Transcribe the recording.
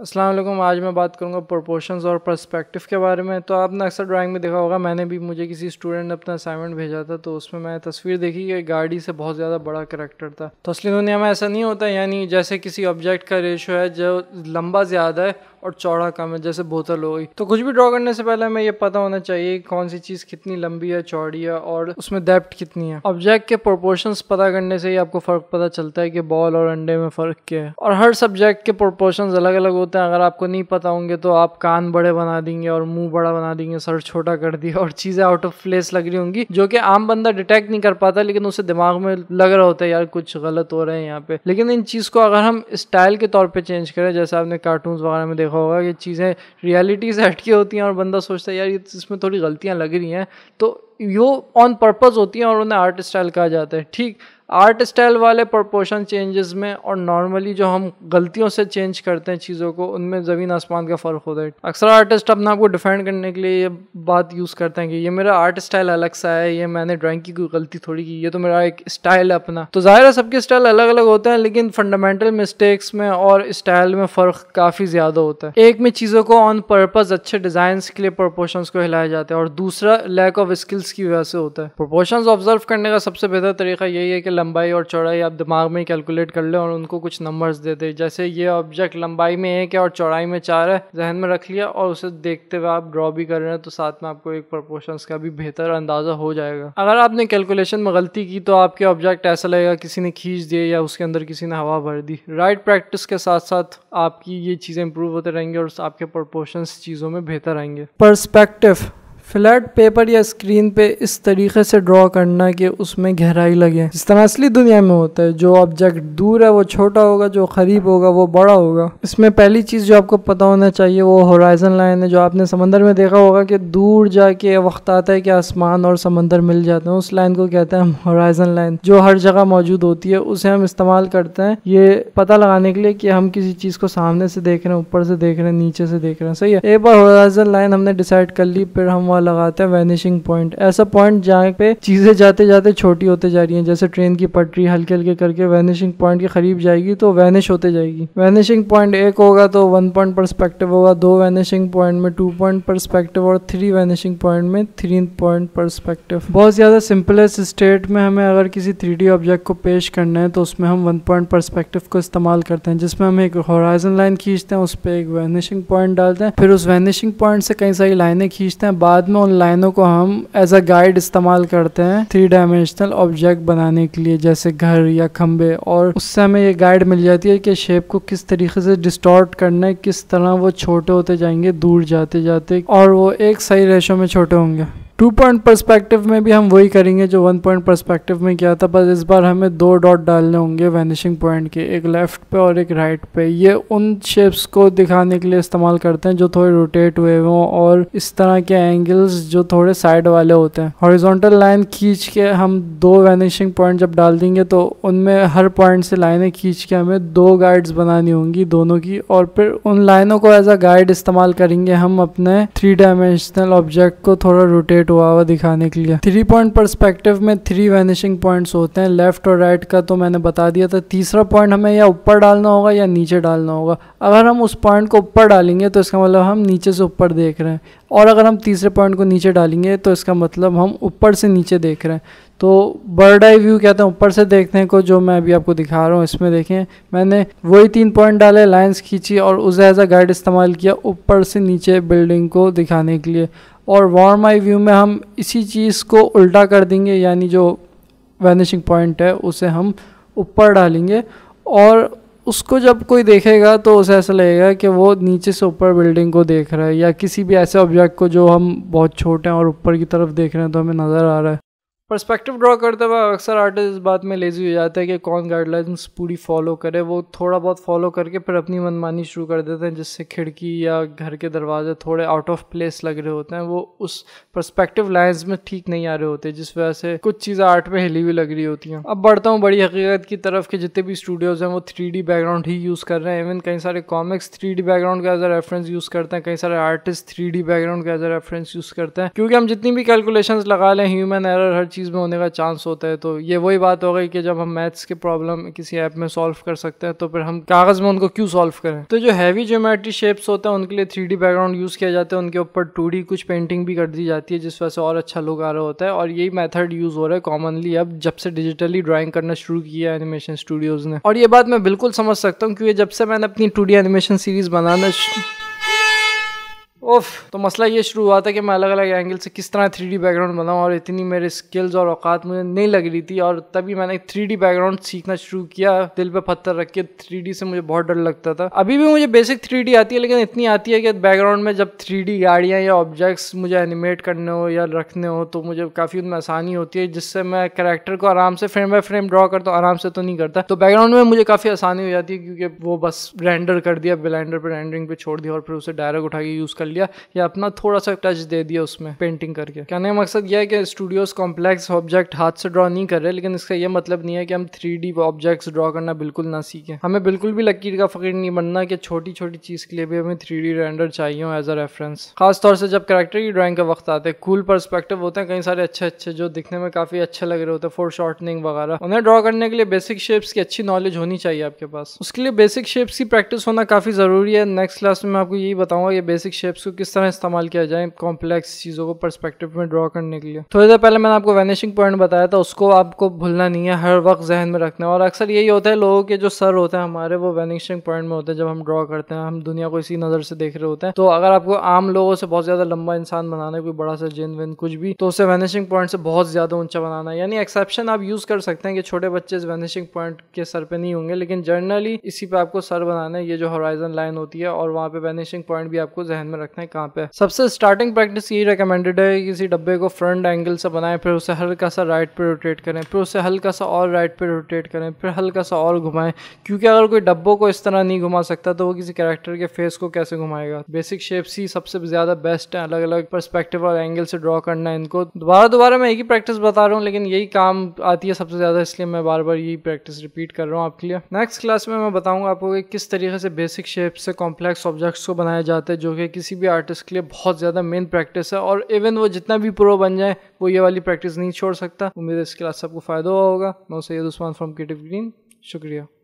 असलम आज मैं बात करूंगा प्रोपोर्शंस और पर्सपेक्टिव के बारे में तो आपने अक्सर ड्राइंग में देखा होगा मैंने भी मुझे किसी स्टूडेंट ने अपना असाइनमेंट भेजा था तो उसमें मैं तस्वीर देखी कि गाड़ी से बहुत ज़्यादा बड़ा करेक्टर था तो असली दुनिया में ऐसा नहीं होता यानी जैसे किसी ऑब्जेक्ट का रेशो है जो लंबा ज़्यादा है और चौड़ा कम है जैसे बोतल हो गई तो कुछ भी ड्रॉ करने से पहले हमें ये पता होना चाहिए कौन सी चीज़ कितनी लंबी है चौड़ी है और उसमें डेप्ट कितनी है ऑब्जेक्ट के प्रोपोर्शन पता करने से ही आपको फ़र्क पता चलता है कि बॉल और अंडे में फ़र्क क्या है और हर सब्जेक्ट के प्रोपोर्शन अलग अलग होते हैं अगर आपको नहीं पता होंगे तो आप कान बड़े बना देंगे और मुंह बड़ा बना देंगे सर छोटा कर दिया और चीज़ें आउट ऑफ प्लेस लग रही होंगी जो कि आम बंदा डिटेक्ट नहीं कर पाता लेकिन उसे दिमाग में लग रहा होता है यार कुछ गलत हो रहे हैं यहाँ पे लेकिन इन चीज़ को अगर हम स्टाइल के तौर पर चेंज करें जैसे आपने कार्टून वगैरह में देखा होगा ये चीज़ें रियलिटी से हटके होती हैं और बंदा सोचता है यार ये तो इसमें थोड़ी गलतियाँ लग रही हैं तो यो ऑन पर्पज़ होती हैं और उन्हें आर्ट स्टाइल कहा जाता है ठीक आर्ट स्टाइल वाले प्रपोर्शन चेंजेस में और नॉर्मली जो हम गलतियों से चेंज करते हैं चीज़ों को उनमें ज़मीन आसमान का फ़र्क होता है अक्सर आर्टिस्ट अपने आप को डिफेंड करने के लिए ये बात यूज़ करते हैं कि ये मेरा आर्ट स्टाइल अलग सा है ये मैंने ड्राइंग की कोई गलती थोड़ी की ये तो मेरा एक स्टाइल है अपना तो ज़ाहिर है सबके स्टाइल अलग अलग होते हैं लेकिन फंडामेंटल मिस्टेक्स में और स्टाइल में फ़र्क काफ़ी ज़्यादा होता है एक में चीज़ों को ऑन पर्पज़ अच्छे डिज़ाइन के लिए प्रपोर्शन को हिलाया जाता है और दूसरा लैक ऑफ स्किल्स स्किल्स की वजह से होता है प्रोपोर्शन ऑब्जर्व करने का सबसे बेहतर तरीका यही है कि लंबाई और चौड़ाई आप दिमाग में कैलकुलेट कर लें और उनको कुछ नंबर्स दे दें जैसे ये ऑब्जेक्ट लंबाई में एक है और चौड़ाई में चार है जहन में रख लिया और उसे देखते हुए आप ड्रॉ भी कर रहे हैं तो साथ में आपको एक प्रोपोर्शन का भी बेहतर अंदाजा हो जाएगा अगर आपने कैलकुलेशन में गलती की तो आपके ऑब्जेक्ट ऐसा लगेगा किसी ने खींच दिए या उसके अंदर किसी ने हवा भर दी राइट प्रैक्टिस के साथ साथ आपकी ये चीज़ें इंप्रूव होते रहेंगे और आपके प्रोपोर्शंस चीज़ों में बेहतर आएंगे परस्पेक्टिव फ्लैट पेपर या स्क्रीन पे इस तरीके से ड्रॉ करना कि उसमें गहराई लगे इस तरह असली दुनिया में होता है जो ऑब्जेक्ट दूर है वो छोटा होगा जो करीब होगा वो बड़ा होगा इसमें पहली चीज़ जो आपको पता होना चाहिए वो होराइजन लाइन है जो आपने समंदर में देखा होगा कि दूर जाके वक्त आता है कि आसमान और समंदर मिल जाते हैं उस लाइन को कहते हैं हम होराइजन लाइन जो हर जगह मौजूद होती है उसे हम इस्तेमाल करते हैं ये पता लगाने के लिए कि हम किसी चीज़ को सामने से देख रहे हैं ऊपर से देख रहे हैं नीचे से देख रहे हैं सही है एक बार होराइजन लाइन हमने डिसाइड कर ली फिर हम वाला लगाते हैं वैनिशिंग पॉइंट ऐसा पॉइंट जहाँ पे चीज़ें जाते जाते छोटी होते जा रही हैं जैसे ट्रेन की पटरी हल्के हल्के करके वैनिशिंग पॉइंट के करीब जाएगी तो वैनिश होते जाएगी वैनिशिंग पॉइंट एक होगा तो वन पॉइंट परस्पेक्टिव होगा दो वैनिशिंग पॉइंट में टू पॉइंट परस्पेक्टिव और थ्री वैनिशिंग पॉइंट में थ्री पॉइंट परस्पेक्टिव बहुत ज़्यादा सिंपलेस्ट स्टेट में हमें अगर किसी थ्री ऑब्जेक्ट को पेश करना है तो उसमें हम वन पॉइंट परस्पेक्टिव को इस्तेमाल करते हैं जिसमें हम एक हॉराइजन लाइन खींचते हैं उस पर एक वैनिशिंग पॉइंट डालते हैं फिर उस वैनिशिंग पॉइंट से कई सारी लाइनें खींचते हैं बाद बाद में उन लाइनों को हम एज अ गाइड इस्तेमाल करते हैं थ्री डायमेंशनल ऑब्जेक्ट बनाने के लिए जैसे घर या खम्बे और उससे हमें ये गाइड मिल जाती है कि शेप को किस तरीके से डिस्टॉर्ट करना है किस तरह वो छोटे होते जाएंगे दूर जाते जाते और वो एक सही रेशो में छोटे होंगे टू पॉइंट परस्पेक्टिव में भी हम वही करेंगे जो वन पॉइंट परस्पेक्टिव में किया था बस इस बार हमें दो डॉट डालने होंगे वैनिशिंग पॉइंट के एक लेफ़्ट पे और एक राइट right पे ये उन शेप्स को दिखाने के लिए इस्तेमाल करते हैं जो थोड़े रोटेट हुए हों और इस तरह के एंगल्स जो थोड़े साइड वाले होते हैं हॉरिजोंटल लाइन खींच के हम दो वैनिशिंग पॉइंट जब डाल देंगे तो उनमें हर पॉइंट से लाइनें खींच के हमें दो गाइड्स बनानी होंगी दोनों की और फिर उन लाइनों को एज अ गाइड इस्तेमाल करेंगे हम अपने थ्री डायमेंशनल ऑब्जेक्ट को थोड़ा रोटेट सेट हुआ हुआ दिखाने के लिए थ्री पॉइंट परस्पेक्टिव में थ्री वैनिशिंग पॉइंट्स होते हैं लेफ्ट और राइट का तो मैंने बता दिया था तीसरा पॉइंट हमें या ऊपर डालना होगा या नीचे डालना होगा अगर हम उस पॉइंट को ऊपर डालेंगे तो इसका मतलब हम नीचे से ऊपर देख रहे हैं और अगर हम तीसरे पॉइंट को नीचे डालेंगे तो इसका मतलब हम ऊपर से नीचे देख रहे हैं तो बर्ड आई व्यू कहते हैं ऊपर से देखने को जो मैं अभी आपको दिखा रहा हूँ इसमें देखें मैंने वही तीन पॉइंट डाले लाइंस खींची और उसे एज अ गाइड इस्तेमाल किया ऊपर से नीचे बिल्डिंग को दिखाने के लिए और वार्म आई व्यू में हम इसी चीज़ को उल्टा कर देंगे यानी जो वैनिशिंग पॉइंट है उसे हम ऊपर डालेंगे और उसको जब कोई देखेगा तो उसे ऐसा लगेगा कि वो नीचे से ऊपर बिल्डिंग को देख रहा है या किसी भी ऐसे ऑब्जेक्ट को जो हम बहुत छोटे हैं और ऊपर की तरफ देख रहे हैं तो हमें नज़र आ रहा है परस्पेक्टिव ड्रा करते हुए अक्सर आर्टिस्ट इस बात में लेजी हो जाता है कि कौन गाइडलाइंस पूरी फॉलो करे वो थोड़ा बहुत फॉलो करके फिर अपनी मनमानी शुरू कर देते हैं जिससे खिड़की या घर के दरवाजे थोड़े आउट ऑफ प्लेस लग रहे होते हैं वो उस परस्पेक्टिव लाइंस में ठीक नहीं आ रहे होते जिस वजह से कुछ चीज़ें आर्ट में हिली हुई लग रही होती हैं अब बढ़ता हूँ बड़ी हकीकत की तरफ के जितने भी स्टूडियोज़ हैं वो थ्री बैकग्राउंड ही यूज़ कर रहे हैं इवन कई सारे कॉमिक्स थ्री बैकग्राउंड का एज अ रेफरेंस यूज़ करते हैं कई सारे आर्टिस्ट थ्री बैकग्राउंड का एज अ रेफरेंस यूज़ करते हैं क्योंकि हम जितनी भी कैलकुलेशन लगा लें ह्यूमन एरर हर चीज़ में होने का चांस होता है तो ये वही बात हो गई कि जब हम मैथ्स के प्रॉब्लम किसी ऐप में सॉल्व कर सकते हैं तो फिर हम कागज़ में उनको क्यों सॉल्व करें तो जो हैवी ज्योमेट्री शेप्स होते हैं उनके लिए थ्री बैकग्राउंड यूज़ किया जाता है उनके ऊपर टू कुछ पेंटिंग भी कर दी जाती है जिस वजह से और अच्छा लुक आ रहा होता है और यही मैथड यूज़ हो रहा है कॉमनली अब जब से डिजिटली ड्राइंग करना शुरू किया है एनिमेशन स्टूडियोज़ ने और ये बात मैं बिल्कुल समझ सकता हूँ क्योंकि जब से मैंने अपनी टू एनिमेशन सीरीज़ बनाना ओफ तो मसला ये शुरू हुआ था कि मैं अलग अलग एंगल से किस तरह थ्री बैकग्राउंड बनाऊँ और इतनी मेरे स्किल्स और औकात मुझे नहीं लग रही थी और तभी मैंने थ्री बैकग्राउंड सीखना शुरू किया दिल पे पत्थर रख के थ्री से मुझे बहुत डर लगता था अभी भी मुझे बेसिक थ्री आती है लेकिन इतनी आती है कि बैकग्राउंड में जब थ्री गाड़ियाँ या ऑब्जेक्ट्स मुझे एनिमेट करने हो या रखने हो तो मुझे काफ़ी उनमें आसानी होती है जिससे मैं करेक्टर को आराम से फ्रेम बाय फ्रेम ड्रॉ करता हूँ आराम से तो नहीं करता तो बैकग्राउंड में मुझे काफ़ी आसानी हो जाती है क्योंकि वो बस रेंडर कर दिया ब्लैंडर पर रेंडरिंग पे छोड़ दिया और फिर उसे डायरेक्ट उठा के यूज़ कर लिया लिया या अपना थोड़ा सा टच दे दिया उसमें पेंटिंग करके कहने का मकसद यह है कि स्टूडियोज कॉम्प्लेक्स ऑब्जेक्ट हाथ से ड्रॉ नहीं कर रहे लेकिन इसका यह मतलब नहीं है कि हम थ्री ऑब्जेक्ट्स ड्रॉ करना बिल्कुल ना सीखें हमें बिल्कुल भी लकीर का फकीर नहीं बनना कि छोटी छोटी चीज़ के लिए भी हमें थ्री रेंडर चाहिए हो एज अ रेफरेंस खासतौर से जब करेक्टर की ड्राइंग का वक्त आते हैं कूल परस्पेक्टिव होते हैं कई सारे अच्छे अच्छे जो दिखने में काफ़ी अच्छे लग रहे होते हैं फोर शॉर्टनिंग वगैरह उन्हें ड्रॉ करने के लिए बेसिक शेप्स की अच्छी नॉलेज होनी चाहिए आपके पास उसके लिए बेसिक शेप्स की प्रैक्टिस होना काफ़ी ज़रूरी है नेक्स्ट क्लास में मैं आपको यही बताऊंगा कि बेसिक शेप्स को किस तरह इस्तेमाल किया जाए कॉम्प्लेक्स चीज़ों को परस्पेक्टिव में ड्रॉ करने के लिए थोड़ी देर पहले मैंने आपको वैनिशिंग पॉइंट बताया था उसको आपको भूलना नहीं है हर वक्त जहन में रखना है और अक्सर यही होता है लोगों के जो सर होते हैं हमारे वो वैनिशिंग पॉइंट में होते हैं जब हम ड्रॉ करते हैं हम दुनिया को इसी नज़र से देख रहे होते हैं तो अगर आपको आम लोगों से बहुत ज़्यादा लंबा इंसान बनाना है कोई बड़ा सा जिन विन कुछ भी तो उसे वैनिशिंग पॉइंट से बहुत ज़्यादा ऊंचा बनाना है यानी एक्सेप्शन आप यूज़ कर सकते हैं कि छोटे बच्चे इस वैनिशिंग पॉइंट के सर पर नहीं होंगे लेकिन जनरली इसी पे आपको सर बनाना है ये जो हॉराइजन लाइन होती है और वहाँ पे वैनिशिंग पॉइंट भी आपको जहन में रखना रखना है कहाँ पे सबसे स्टार्टिंग प्रैक्टिस यही रिकमेंडेड है किसी डब्बे को फ्रंट एंगल से बनाएं फिर उसे हल्का सा राइट पे रोटेट करें फिर उसे हल्का सा और राइट पे रोटेट करें फिर हल्का सा और घुमाएं क्योंकि अगर कोई डब्बों को इस तरह नहीं घुमा सकता तो वो किसी कैरेक्टर के फेस को कैसे घुमाएगा बेसिक शेप्स ही सबसे ज़्यादा बेस्ट है अलग अलग परस्पेक्टिव और एंगल से ड्रॉ करना है इनको दोबारा दोबारा मैं एक ही प्रैक्टिस बता रहा हूँ लेकिन यही काम आती है सबसे ज़्यादा इसलिए मैं बार बार यही प्रैक्टिस रिपीट कर रहा हूँ आपके लिए नेक्स्ट क्लास में मैं बताऊंगा आपको कि किस तरीके से बेसिक शेप से कॉम्प्लेक्स ऑब्जेक्ट्स को बनाया जाता है जो कि किसी किसी भी आर्टिस्ट के लिए बहुत ज़्यादा मेन प्रैक्टिस है और इवन वो जितना भी प्रो बन जाए वो ये वाली प्रैक्टिस नहीं छोड़ सकता उम्मीद है इसके बाद सबको फ़ायदा हुआ होगा मैं Saeed Usman from Creative Green शुक्रिया